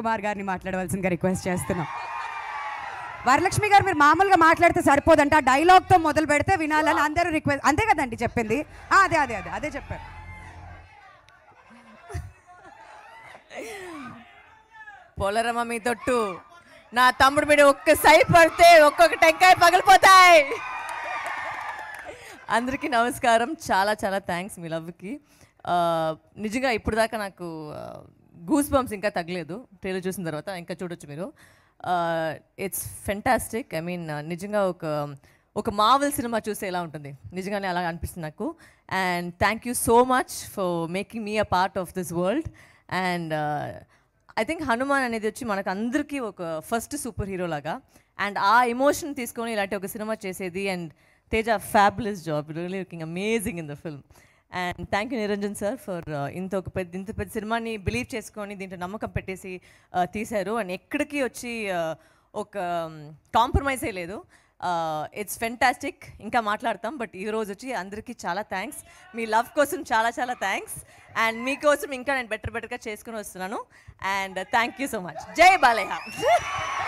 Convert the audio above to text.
కుమార్ గారిని మాట్లాడవలసిందిగా రిక్వెస్ట్ చేస్తున్నాం వరలక్ష్మి గారు మీరు మామూలుగా మాట్లాడితే సరిపోదంట ఆ డైలాగ్తో మొదలు పెడితే వినాలని అందరూ రిక్వెస్ట్ అంతే కదండి చెప్పింది అదే అదే అదే అదే చెప్పారు పోలరమ్మ మీ తొట్టు నా తమ్ముడు మీద ఒక్క సై పడితే ఒక్కొక్క టెంకాయ పగిలిపోతాయి అందరికీ నమస్కారం చాలా చాలా థ్యాంక్స్ మీ లవ్కి నిజంగా ఇప్పుడు దాకా నాకు గూస్ బంప్స్ ఇంకా తగ్గలేదు ట్రైలర్ చూసిన తర్వాత ఇంకా చూడొచ్చు మీరు ఇట్స్ ఫెంటాస్టిక్ ఐ మీన్ నిజంగా ఒక ఒక మావల్ సినిమా చూస్తే ఎలా ఉంటుంది నిజంగానే అలా అనిపిస్తుంది నాకు and thank you so much for making me a part of this world and I think Hanuman అనేది వచ్చి మనకు అందరికీ ఒక ఫస్ట్ సూపర్ హీరో లాగా అండ్ ఆ ఎమోషన్ తీసుకొని ఇలాంటి ఒక సినిమా చేసేది and Teja fabulous job really looking amazing in the film and thank you Niranjan sir for ఇంత ఒక పెద్ద ఇంత పెద్ద సినిమాని బిలీవ్ చేసుకొని దీంట్లో నమ్మకం పెట్టేసి uh, తీశారు అండ్ ఎక్కడికి వచ్చి uh, ఒక కాంప్రమైజే um, లేదు ఇట్స్ uh, ఫెంటాస్టిక్ ఇంకా మాట్లాడతాం బట్ ఈ రోజు వచ్చి అందరికీ చాలా థ్యాంక్స్ మీ లవ్ కోసం చాలా చాలా థ్యాంక్స్ అండ్ మీకోసం ఇంకా నేను బెటర్ బెటర్గా చేసుకుని వస్తున్నాను and thank you so much Jai Balayya